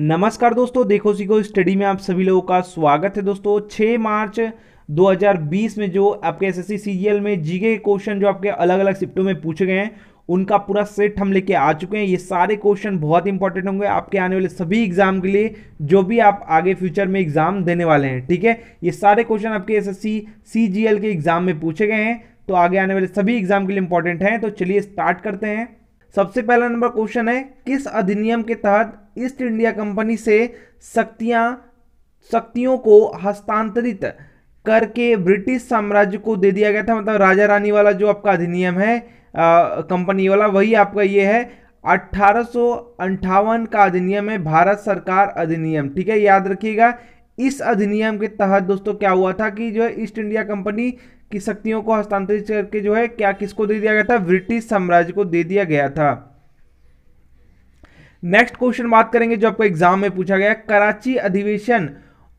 नमस्कार दोस्तों देखो सीखो स्टडी में आप सभी लोगों का स्वागत है दोस्तों 6 मार्च 2020 में जो आपके एस एस सीजीएल में जीके क्वेश्चन जो आपके अलग अलग शिफ्टों में पूछे गए हैं उनका पूरा सेट हम लेके आ चुके हैं ये सारे क्वेश्चन बहुत इंपॉर्टेंट होंगे आपके आने वाले सभी एग्जाम के लिए जो भी आप आगे फ्यूचर में एग्जाम देने वाले हैं ठीक है ये सारे क्वेश्चन आपके एस एस सीजीएल के एग्जाम में पूछे गए हैं तो आगे आने वाले सभी एग्जाम के लिए इंपॉर्टेंट हैं तो चलिए स्टार्ट करते हैं सबसे पहला नंबर क्वेश्चन है किस अधिनियम के तहत ईस्ट इंडिया कंपनी से शक्तियां शक्तियों को हस्तांतरित करके ब्रिटिश साम्राज्य को दे दिया गया था मतलब राजा रानी वाला जो आपका अधिनियम है कंपनी वाला वही आपका ये है अट्ठारह का अधिनियम है भारत सरकार अधिनियम ठीक है याद रखिएगा इस अधिनियम के तहत दोस्तों क्या हुआ था कि जो है ईस्ट इंडिया कंपनी की शक्तियों को हस्तांतरित करके जो है क्या किसको दे दिया गया था ब्रिटिश साम्राज्य को दे दिया गया था नेक्स्ट क्वेश्चन बात करेंगे जो आपको एग्जाम में पूछा गया कराची अधिवेशन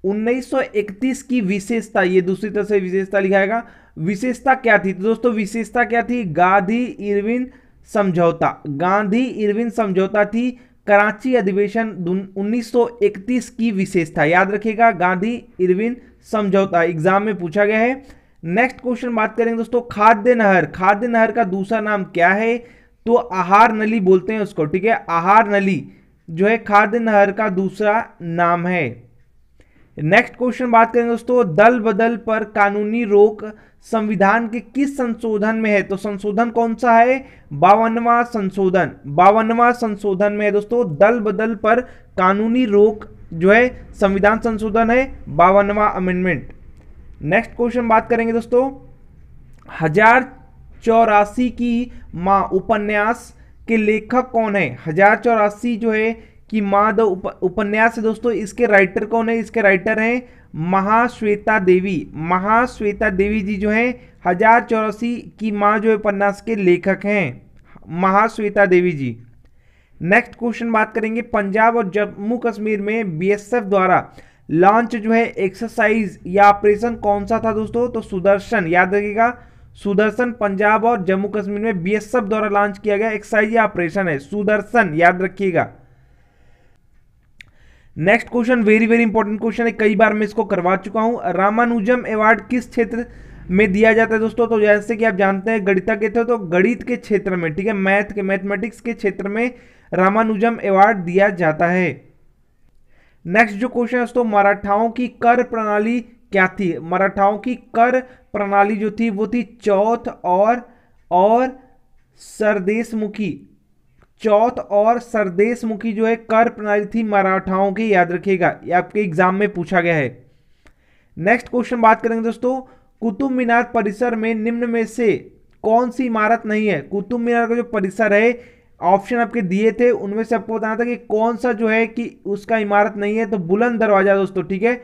1931 की विशेषता ये दूसरी तरह से विशेषता लिखा लिखाएगा विशेषता क्या थी तो दोस्तों विशेषता क्या थी गांधी इरविन समझौता गांधी इरविन समझौता थी कराची अधिवेशन 1931 की विशेषता याद रखिएगा गांधी इरविन समझौता एग्जाम में पूछा गया है नेक्स्ट क्वेश्चन बात करेंगे दोस्तों खाद्य नहर खाद्य नहर का दूसरा नाम क्या है तो आहार नली बोलते हैं उसको ठीक है आहार नली जो है खाद्य नहर का दूसरा नाम है नेक्स्ट क्वेश्चन बात करेंगे दोस्तों दल बदल पर कानूनी रोक संविधान के किस संशोधन में है तो संशोधन कौन सा है बावनवा संशोधन बावनवा संशोधन में है दोस्तों दल बदल पर कानूनी रोक जो है संविधान संशोधन है बावनवा अमेंडमेंट नेक्स्ट क्वेश्चन बात करेंगे दोस्तों हजार चौरासी की माँ उपन्यास के लेखक कौन है हजार चौरासी जो है कि माँ द उप, उपन्यास है दोस्तों इसके राइटर कौन है इसके राइटर हैं महाश्वेता देवी महाश्वेता देवी जी जो हैं हजार चौरासी की माँ जो है उपन्यास के लेखक हैं महाश्वेता देवी जी नेक्स्ट क्वेश्चन बात करेंगे पंजाब और जम्मू कश्मीर में बीएसएफ द्वारा लॉन्च जो है एक्सरसाइज या ऑपरेशन कौन सा था दोस्तों तो सुदर्शन याद रखिएगा सुदर्शन पंजाब और जम्मू कश्मीर में बीएसएफ द्वारा लॉन्च किया गया एक्सरसाइज या ऑपरेशन है सुदर्शन याद रखिएगा next question very very important question है कई बार मैं इसको करवा चुका हूं रामानुजम अवार्ड किस क्षेत्र में दिया जाता है दोस्तों तो जैसे कि आप जानते हैं गणिता के थे तो गणित के क्षेत्र में ठीक है मैथ के मैथमेटिक्स के क्षेत्र में रामानुजम अवार्ड दिया जाता है नेक्स्ट जो क्वेश्चन है दोस्तों मराठाओं की कर प्रणाली क्या थी मराठाओं की कर प्रणाली जो थी वो थी चौथ और और सरदेशमुखी चौथ और सरदेशमुखी जो है कर प्रणाली थी मराठाओं की याद रखिएगा ये आपके एग्जाम में पूछा गया है नेक्स्ट क्वेश्चन बात करेंगे दोस्तों कुतुब मीनार परिसर में निम्न में से कौन सी इमारत नहीं है कुतुब मीनार का जो परिसर है ऑप्शन आपके दिए थे उनमें से आपको बताना था कि कौन सा जो है कि उसका इमारत नहीं है तो बुलंद दरवाज़ा दोस्तों ठीक है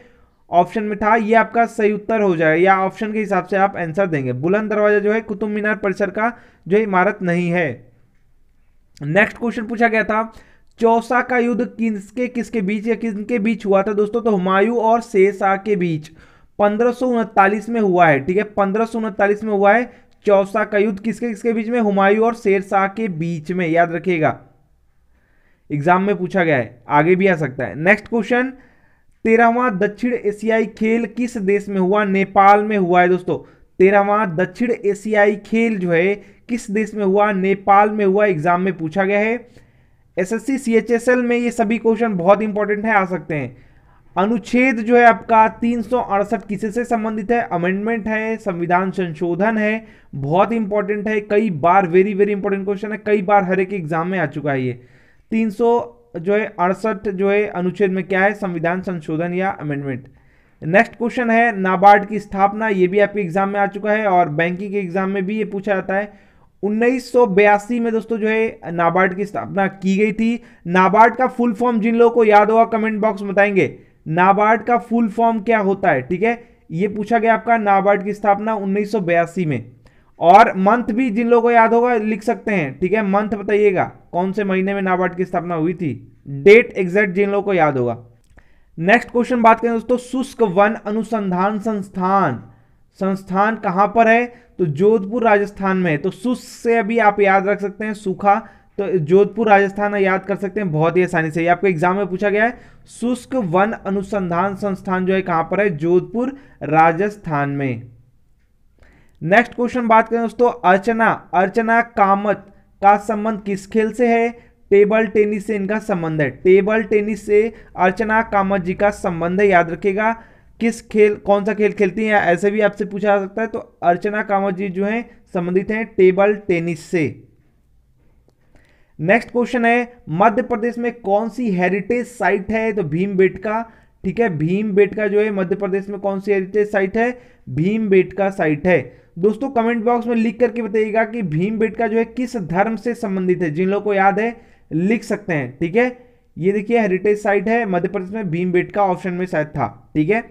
ऑप्शन में था ये आपका सही उत्तर हो जाएगा या ऑप्शन के हिसाब से आप आंसर देंगे बुलंद दरवाज़ा जो है कुतुब मीनार परिसर का जो इमारत नहीं है नेक्स्ट क्वेश्चन पूछा गया था चौसा का युद्ध किसके किसके बीच या किसके बीच हुआ था दोस्तों तो हुमायूं और शेरशाह के बीच पंद्रह में हुआ है ठीक है पंद्रह में हुआ है चौसा का युद्ध किसके किसके बीच में हुमायूं और शेर शाह के बीच में याद रखिएगा एग्जाम में पूछा गया है आगे भी आ सकता है नेक्स्ट क्वेश्चन तेरहवा दक्षिण एशियाई खेल किस देश में हुआ नेपाल में हुआ है दोस्तों तेरहवा दक्षिण एशियाई खेल जो है किस देश में हुआ नेपाल में हुआ एग्जाम में पूछा गया है एसएससी सीएचएसएल में ये सभी क्वेश्चन बहुत इंपॉर्टेंट है आ सकते हैं अनुच्छेद जो है आपका तीन किसे से संबंधित है अमेंडमेंट है संविधान संशोधन है बहुत इंपॉर्टेंट है कई बार वेरी वेरी इंपॉर्टेंट क्वेश्चन है कई बार हर एक एग्जाम में आ चुका है ये तीन जो है अड़सठ जो है अनुच्छेद में क्या है संविधान संशोधन या अमेंडमेंट नेक्स्ट क्वेश्चन है नाबार्ड की स्थापना ये भी आपके एग्जाम में आ चुका है और बैंकिंग के एग्जाम में भी ये पूछा जाता है उन्नीस में दोस्तों जो है नाबार्ड की स्थापना की गई थी नाबार्ड का फुल फॉर्म जिन लोगों को याद होगा कमेंट बॉक्स बताएंगे नाबार्ड का फुल फॉर्म क्या होता है ठीक है ये पूछा गया आपका नाबार्ड की स्थापना उन्नीस में और मंथ भी जिन लोगों को याद होगा लिख सकते हैं ठीक है मंथ बताइएगा कौन से महीने में नाबार्ड की स्थापना हुई थी डेट एग्जैक्ट जिन लोगों को याद होगा नेक्स्ट क्वेश्चन बात करें दोस्तों शुष्क वन अनुसंधान संस्थान संस्थान कहां पर है तो जोधपुर राजस्थान में है तो शुष्क से अभी आप याद रख सकते हैं सूखा तो जोधपुर राजस्थान है याद कर सकते हैं बहुत ही आसानी से ये आपको एग्जाम में पूछा गया है शुष्क वन अनुसंधान संस्थान जो है कहां पर है जोधपुर राजस्थान में नेक्स्ट क्वेश्चन बात करें दोस्तों अर्चना अर्चना कामत का संबंध किस खेल से है टेबल टेनिस से इनका संबंध है टेबल टेनिस से अर्चना कामत जी का संबंध है याद रखिएगा किस खेल कौन सा खेल खेलती हैं ऐसे भी आपसे पूछा जा सकता है तो अर्चना कामत जी जो हैं संबंधित हैं टेबल टेनिस से नेक्स्ट क्वेश्चन है मध्य प्रदेश में कौन सी हेरिटेज साइट है तो भीम बेटका ठीक है भीम बेटका जो है मध्य प्रदेश में कौन सी हेरिटेज साइट है भीम बेटका साइट है दोस्तों कमेंट बॉक्स में लिख करके बताइएगा कि भीम बेटका जो है किस धर्म से संबंधित है जिन लोगों को याद है लिख सकते हैं ठीक है ये देखिए हेरिटेज साइट है मध्य प्रदेश में भीम बेटका ऑप्शन में शायद था ठीक है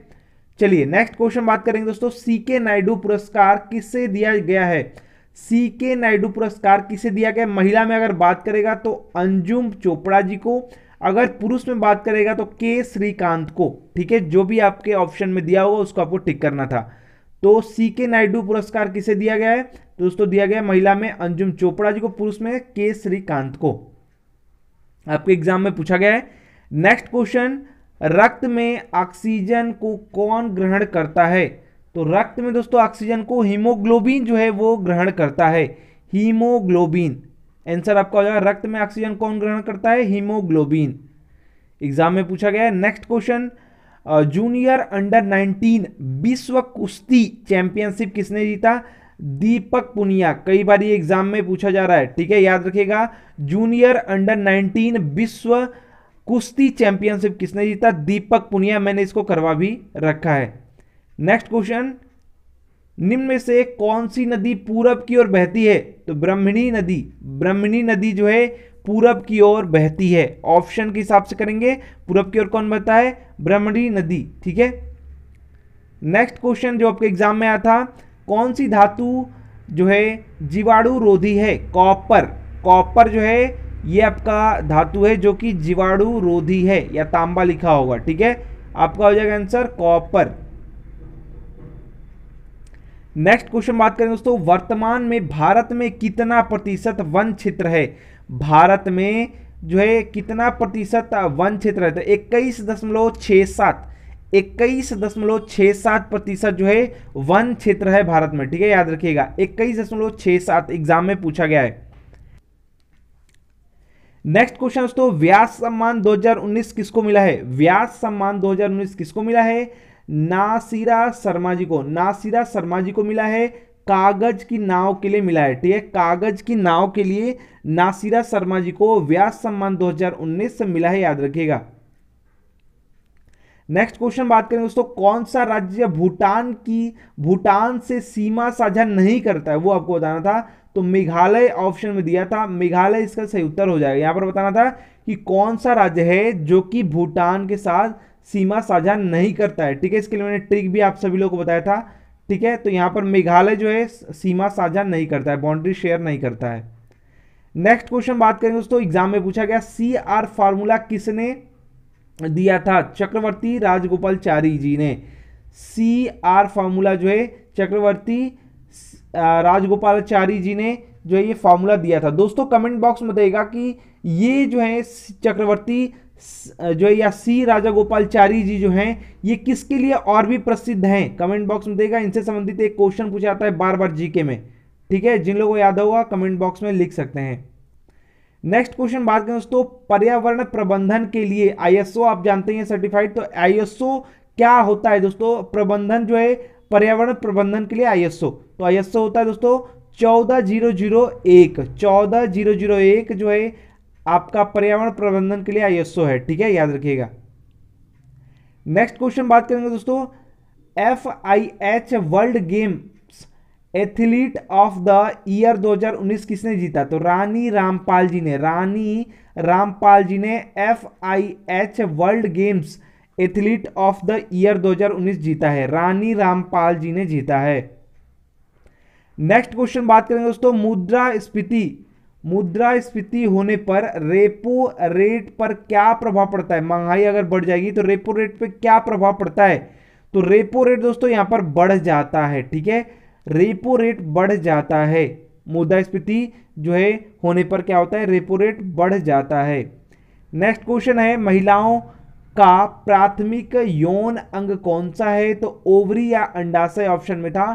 चलिए नेक्स्ट क्वेश्चन बात करेंगे दोस्तों सी के नायडू पुरस्कार किससे दिया गया है सी के नायडू पुरस्कार किसे दिया गया महिला में अगर बात करेगा तो अंजुम चोपड़ा जी को अगर पुरुष में बात करेगा तो के श्रीकांत को ठीक है जो भी आपके ऑप्शन में दिया होगा उसको आपको टिक करना था तो सी के नायडू पुरस्कार किसे दिया गया है तो दोस्तों दिया गया महिला में अंजुम चोपड़ा जी को पुरुष में के श्रीकांत को आपके एग्जाम में पूछा गया है नेक्स्ट क्वेश्चन रक्त में ऑक्सीजन को कौन ग्रहण करता है तो रक्त में दोस्तों ऑक्सीजन को हीमोग्लोबिन जो है वो ग्रहण करता है हीमोग्लोबिन आंसर आपका हो जाएगा रक्त में ऑक्सीजन कौन ग्रहण करता है हीमोग्लोबिन एग्जाम में पूछा गया है नेक्स्ट क्वेश्चन जूनियर अंडर 19 विश्व कुश्ती चैंपियनशिप किसने जीता दीपक पुनिया कई बार ये एग्जाम में पूछा जा रहा है ठीक है याद रखिएगा जूनियर अंडर 19 विश्व कुश्ती चैंपियनशिप किसने जीता दीपक पुनिया मैंने इसको करवा भी रखा है नेक्स्ट क्वेश्चन निम्न में से कौन सी नदी पूरब की ओर बहती है तो ब्रह्मणी नदी ब्रह्मणी नदी जो है पूरब की ओर बहती है ऑप्शन के हिसाब से करेंगे पूरब की ओर कौन बहता है ब्रह्मणी नदी ठीक है नेक्स्ट क्वेश्चन जो आपके एग्जाम में आया था कौन सी धातु जो है जीवाणु रोधी है कॉपर कॉपर जो है ये आपका धातु है जो कि जीवाणु रोधी है या तांबा लिखा होगा ठीक है आपका हो जाएगा आंसर कॉपर नेक्स्ट क्वेश्चन बात करें दोस्तों वर्तमान में भारत में कितना प्रतिशत वन क्षेत्र है भारत में जो है कितना प्रतिशत वन क्षेत्र है तो इक्कीस दशमलव छः सात इक्कीस दशमलव छः सात प्रतिशत जो है वन क्षेत्र है भारत में ठीक है याद रखिएगा इक्कीस दशमलव छः सात एग्जाम में पूछा गया है नेक्स्ट क्वेश्चन दोस्तों व्यास सम्मान 2019 किसको मिला है व्यास सम्मान 2019 किसको मिला है नासिरा शर्मा जी को नासिरा शर्मा जी को मिला है कागज की नाव के लिए मिला है ठीक है कागज की नाव के लिए नासिरा शर्मा जी को व्यास सम्मान 2019 से मिला है याद रखिएगा नेक्स्ट क्वेश्चन बात करें दोस्तों कौन सा राज्य भूटान की भूटान से सीमा साझा नहीं करता है वो आपको बताना था तो मेघालय ऑप्शन में दिया था मेघालय इसका सही उत्तर हो जाएगा यहां पर बताना था कि कौन सा राज्य है जो कि भूटान के साथ सीमा साझा नहीं करता है ठीक है इसके लिए मैंने ट्रिक भी आप सभी लोगों को बताया था ठीक है तो यहाँ पर मेघालय जो है सीमा साझा नहीं करता है बाउंड्री शेयर नहीं करता है नेक्स्ट क्वेश्चन बात करें दोस्तों एग्जाम में पूछा गया सी आर फार्मूला किसने दिया था चक्रवर्ती राजगोपालचारी जी ने सी आर फार्मूला जो है चक्रवर्ती राजगोपालचारी जी ने जो है ये फार्मूला दिया था दोस्तों कमेंट बॉक्स में बताइएगा कि ये जो है चक्रवर्ती जो या सी राजा गोपालचारी जी जो हैं ये किसके लिए और भी प्रसिद्ध हैं कमेंट बॉक्स में देगा इनसे संबंधित एक क्वेश्चन पूछा जाता है बार बार जीके में ठीक है जिन लोगों को याद होगा कमेंट बॉक्स में लिख सकते हैं नेक्स्ट क्वेश्चन बात करें दोस्तों पर्यावरण प्रबंधन के लिए आईएसओ आप जानते हैं सर्टिफाइड तो आईएसओ क्या होता है दोस्तों प्रबंधन जो है पर्यावरण प्रबंधन के लिए आईएसओ तो आईएसओ होता है दोस्तों चौदह जीरो जीरो एक चौदह जीरो जीरो एक जो है आपका पर्यावरण प्रबंधन के लिए आईएसओ है ठीक है याद रखिएगा नेक्स्ट क्वेश्चन बात करेंगे दोस्तों F I H world games athlete of the year 2019 किसने जीता तो रानी रामपाल जी ने रानी रामपाल जी ने F I H world games athlete of the year 2019 जीता है रानी रामपाल जी ने जीता है नेक्स्ट क्वेश्चन बात करेंगे दोस्तों मुद्रा स्फीति मुद्रास्फीति होने पर रेपो रेट पर क्या प्रभाव पड़ता है महंगाई अगर बढ़ जाएगी तो रेपो रेट पर क्या प्रभाव पड़ता है तो रेपो रेट दोस्तों यहां पर बढ़ जाता है ठीक है रेपो रेट बढ़ जाता है मुद्रास्फीति जो है होने पर क्या होता है रेपो रेट बढ़ जाता है नेक्स्ट क्वेश्चन है महिलाओं का प्राथमिक यौन अंग कौन सा है तो ओवरी या अंडाशय ऑप्शन में था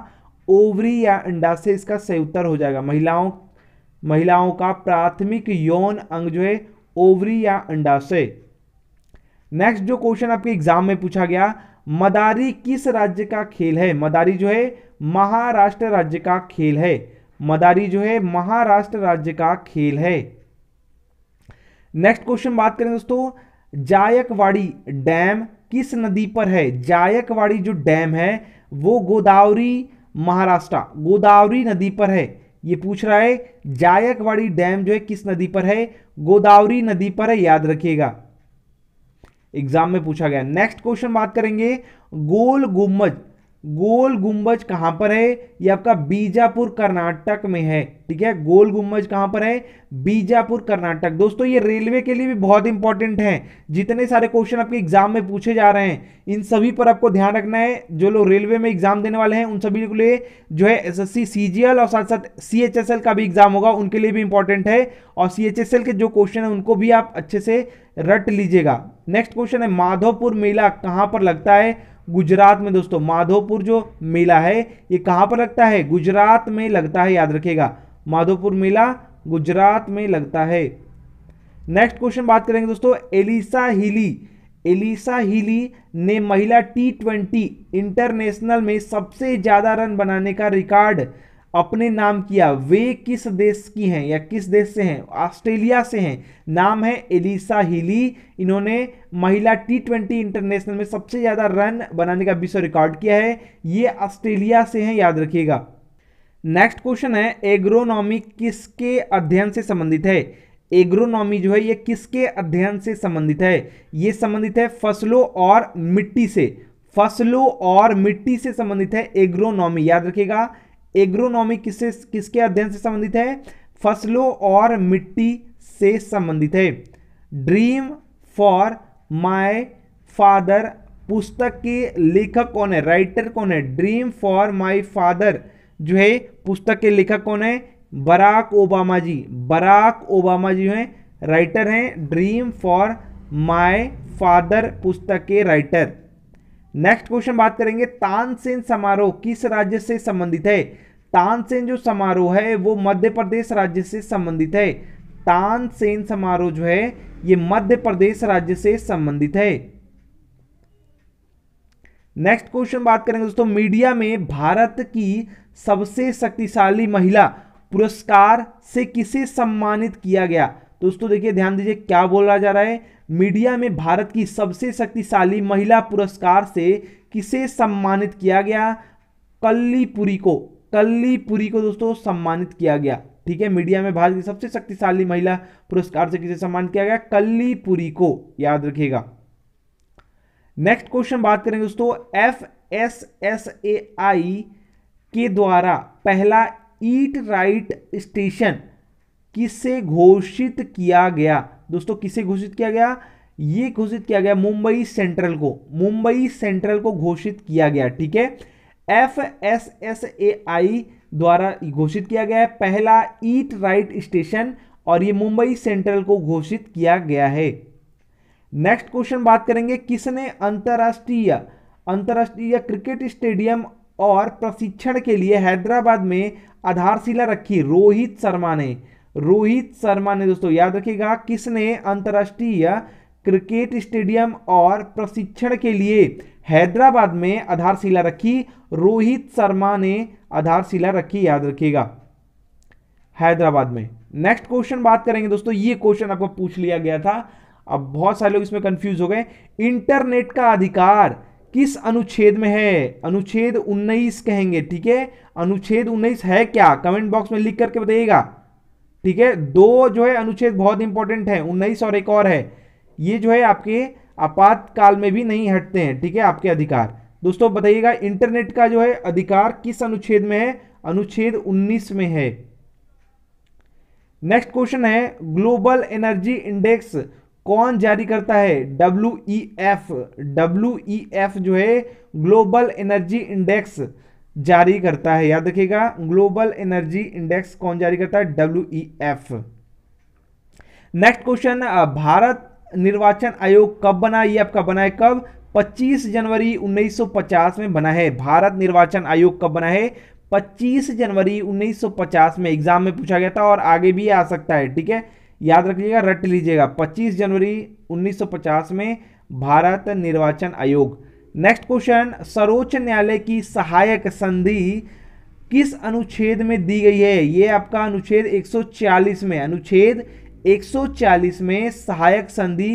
ओवरी या अंडाशय इसका सही उत्तर हो जाएगा महिलाओं महिलाओं का प्राथमिक यौन अंग जो है ओवरी या अंडाशय नेक्स्ट जो क्वेश्चन आपके एग्जाम में पूछा गया मदारी किस राज्य का खेल है मदारी जो है महाराष्ट्र राज्य का खेल है मदारी जो है महाराष्ट्र राज्य का खेल है नेक्स्ट क्वेश्चन बात करें दोस्तों जायकवाड़ी डैम किस नदी पर है जायकवाड़ी जो डैम है वो गोदावरी महाराष्ट्र गोदावरी नदी पर है ये पूछ रहा है जायकवाड़ी डैम जो है किस नदी पर है गोदावरी नदी पर है याद रखिएगा एग्जाम में पूछा गया नेक्स्ट क्वेश्चन बात करेंगे गोल गुम्बज गोल गुंबज कहां पर है ये आपका बीजापुर कर्नाटक में है ठीक है गोल गुंबज कहां पर है बीजापुर कर्नाटक दोस्तों ये रेलवे के लिए भी बहुत इंपॉर्टेंट है जितने सारे क्वेश्चन आपके एग्जाम में पूछे जा रहे हैं इन सभी पर आपको ध्यान रखना है जो लोग रेलवे में एग्जाम देने वाले हैं उन सभी के लिए जो है एस एस सी और साथ साथ सी का भी एग्जाम होगा उनके लिए भी इंपॉर्टेंट है और सी के जो क्वेश्चन है उनको भी आप अच्छे से रट लीजिएगा नेक्स्ट क्वेश्चन है माधोपुर मेला कहां पर लगता है गुजरात में दोस्तों माधोपुर जो मेला है ये कहाँ पर लगता है गुजरात में लगता है याद रखेगा माधोपुर मेला गुजरात में लगता है नेक्स्ट क्वेश्चन बात करेंगे दोस्तों एलिसा हिली एलिसा हिली ने महिला टी ट्वेंटी इंटरनेशनल में सबसे ज़्यादा रन बनाने का रिकॉर्ड अपने नाम किया वे किस देश की हैं या किस देश से हैं ऑस्ट्रेलिया से हैं नाम है एलिसा हिली इन्होंने महिला टी ट्वेंटी इंटरनेशनल में सबसे ज़्यादा रन बनाने का विश्व रिकॉर्ड किया है ये ऑस्ट्रेलिया से हैं याद रखिएगा नेक्स्ट क्वेश्चन है एग्रोनॉमी किसके अध्ययन से संबंधित है एग्रोनॉमी जो है ये किसके अध्ययन से संबंधित है ये संबंधित है फसलों और मिट्टी से फसलों और मिट्टी से संबंधित है एग्रोनॉमी याद रखिएगा एग्रोनॉमी किससे किसके अध्ययन से संबंधित है फसलों और मिट्टी से संबंधित है ड्रीम फॉर माय फादर पुस्तक के लेखक कौन है राइटर कौन है ड्रीम फॉर माय फादर जो है पुस्तक के लेखक कौन है Barack Obama ji Barack Obama ji हैं राइटर हैं ड्रीम फॉर माय फादर पुस्तक के राइटर नेक्स्ट क्वेश्चन बात करेंगे तानसेन समारोह किस राज्य से संबंधित है तानसेन जो समारोह है वो मध्य प्रदेश राज्य से संबंधित है तानसेन समारोह जो है ये मध्य प्रदेश राज्य से संबंधित है नेक्स्ट क्वेश्चन बात करेंगे दोस्तों मीडिया में भारत की सबसे शक्तिशाली महिला पुरस्कार से किसे सम्मानित किया गया दोस्तों देखिए ध्यान दीजिए क्या बोला जा रहा है मीडिया में भारत की सबसे शक्तिशाली महिला पुरस्कार से किसे सम्मानित किया गया कल्लीपुरी को कल्लीपुरी को दोस्तों सम्मानित किया गया ठीक है मीडिया में भारत की सबसे शक्तिशाली महिला पुरस्कार से किसे सम्मानित किया गया कल्लीपुरी को याद रखिएगा नेक्स्ट क्वेश्चन बात करें दोस्तों F S S A I के द्वारा पहला ईट राइट स्टेशन किससे घोषित किया गया दोस्तों किसे घोषित किया गया ये घोषित किया गया मुंबई सेंट्रल को मुंबई सेंट्रल को घोषित किया गया ठीक है F S S A I द्वारा घोषित किया गया है पहला ईट राइट स्टेशन और ये मुंबई सेंट्रल को घोषित किया गया है नेक्स्ट क्वेश्चन बात करेंगे किसने अंतर्राष्ट्रीय अंतर्राष्ट्रीय क्रिकेट स्टेडियम और प्रशिक्षण के लिए हैदराबाद में आधारशिला रखी रोहित शर्मा ने रोहित शर्मा ने दोस्तों याद रखिएगा किसने अंतर्राष्ट्रीय क्रिकेट स्टेडियम और प्रशिक्षण के लिए हैदराबाद में आधारशिला रखी रोहित शर्मा ने आधारशिला रखी याद रखिएगा हैदराबाद में नेक्स्ट क्वेश्चन बात करेंगे दोस्तों ये क्वेश्चन आपको पूछ लिया गया था अब बहुत सारे लोग इसमें कंफ्यूज हो गए इंटरनेट का अधिकार किस अनुच्छेद में है अनुच्छेद 19 कहेंगे ठीक है अनुच्छेद 19 है क्या कमेंट बॉक्स में लिख करके बताइएगा ठीक है दो जो है अनुच्छेद बहुत इंपॉर्टेंट है उन्नीस और एक और है ये जो है आपके आपातकाल में भी नहीं हटते हैं ठीक है आपके अधिकार दोस्तों बताइएगा इंटरनेट का जो है अधिकार किस अनुच्छेद में है अनुच्छेद 19 में है नेक्स्ट क्वेश्चन है ग्लोबल एनर्जी इंडेक्स कौन जारी करता है W E F W E F जो है ग्लोबल एनर्जी इंडेक्स जारी करता है याद रखिएगा ग्लोबल एनर्जी इंडेक्स कौन जारी करता है डब्ल्यू नेक्स्ट क्वेश्चन भारत निर्वाचन आयोग कब बना ये आपका बना है कब 25 जनवरी 1950 में बना है भारत निर्वाचन आयोग कब बना है 25 जनवरी 1950 में एग्जाम में पूछा गया था और आगे भी आ सकता है ठीक है याद रखिएगा रट लीजिएगा 25 जनवरी 1950 में भारत निर्वाचन आयोग नेक्स्ट क्वेश्चन सर्वोच्च न्यायालय की सहायक संधि किस अनुच्छेद में दी गई है ये आपका अनुच्छेद 140 में अनुच्छेद 140 में सहायक संधि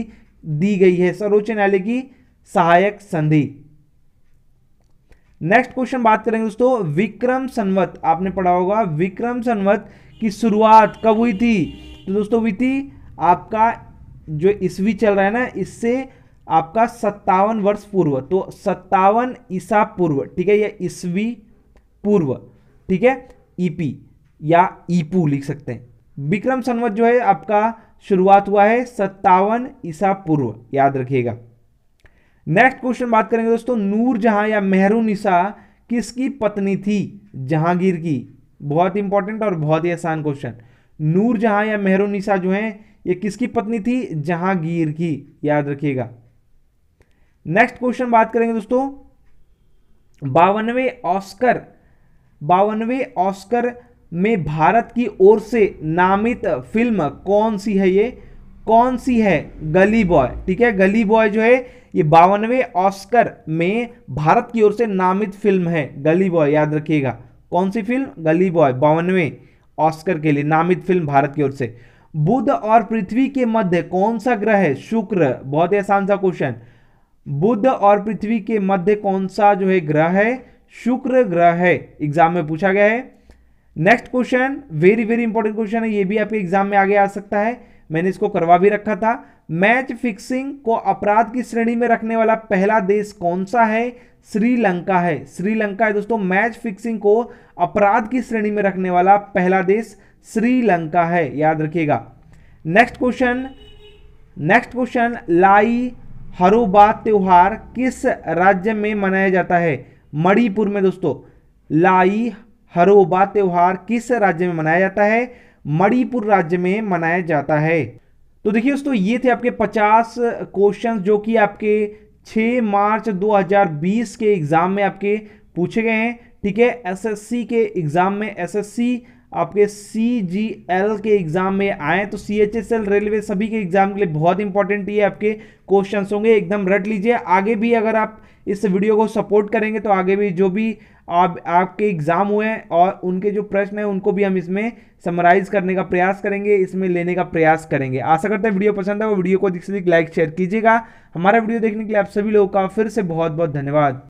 दी गई है सर्वोच्च न्यायालय की सहायक संधि नेक्स्ट क्वेश्चन बात करेंगे दोस्तों विक्रम संवत आपने पढ़ा होगा विक्रम संवत की शुरुआत कब हुई थी तो दोस्तों हुई थी आपका जो ईस्वी चल रहा है ना इससे आपका सत्तावन वर्ष पूर्व तो सत्तावन ईसा पूर्व ठीक है या ईस्वी पूर्व ठीक है ईपी या ईपू लिख सकते हैं विक्रम संवत जो है आपका शुरुआत हुआ है सत्तावन ईसा पूर्व याद रखिएगा नेक्स्ट क्वेश्चन बात करेंगे दोस्तों नूर जहां या मेहरूनिशा किसकी पत्नी थी जहांगीर की बहुत इंपॉर्टेंट और बहुत ही आसान क्वेश्चन नूर जहां या निशा जो है ये किसकी पत्नी थी जहांगीर की याद रखिएगा नेक्स्ट क्वेश्चन बात करेंगे दोस्तों बावनवे ऑस्कर बावनवे ऑस्कर में भारत की ओर से नामित फिल्म कौन सी है ये कौन सी है गली बॉय ठीक है गली बॉय जो है ये बावनवे ऑस्कर में भारत की ओर से नामित फिल्म है गली बॉय याद रखिएगा कौन सी फिल्म गली बॉय बावनवे ऑस्कर के लिए नामित फिल्म भारत की ओर से बुध और पृथ्वी के मध्य कौन सा ग्रह है शुक्र बहुत ही आसान सा क्वेश्चन बुध और पृथ्वी के मध्य कौन सा जो है ग्रह है शुक्र ग्रह है एग्जाम में पूछा गया है next question very very important question है ये भी आपके एग्जाम में आगे आ सकता है मैंने इसको करवा भी रखा था मैच फिक्सिंग को अपराध की श्रेणी में रखने वाला पहला देश कौन सा है श्रीलंका है श्रीलंका है दोस्तों मैच फिक्सिंग को अपराध की श्रेणी में रखने वाला पहला देश श्रीलंका है याद रखिएगा next question next question Lai Haraoba त्यौहार किस राज्य में मनाया जाता है मणिपुर में दोस्तों लाई हरोबा त्यौहार किस राज्य में मनाया जाता है मणिपुर राज्य में मनाया जाता है तो देखिए दोस्तों ये थे आपके 50 क्वेश्चन जो कि आपके 6 मार्च 2020 के एग्ज़ाम में आपके पूछे गए हैं ठीक है एसएससी के एग्ज़ाम में एसएससी आपके सी जी एल के एग्ज़ाम में आए तो C H S L railway सभी के एग्ज़ाम के लिए बहुत इंपॉर्टेंट ये आपके क्वेश्चन होंगे एकदम रट लीजिए आगे भी अगर आप इस वीडियो को सपोर्ट करेंगे तो आगे भी जो भी आप आपके एग्ज़ाम हुए हैं और उनके जो प्रश्न हैं उनको भी हम इसमें समराइज़ करने का प्रयास करेंगे इसमें लेने का प्रयास करेंगे आशा करते हैं वीडियो पसंद है वो वीडियो को अधिक से अधिक लाइक शेयर कीजिएगा हमारा वीडियो देखने के लिए आप सभी लोगों का फिर से बहुत बहुत धन्यवाद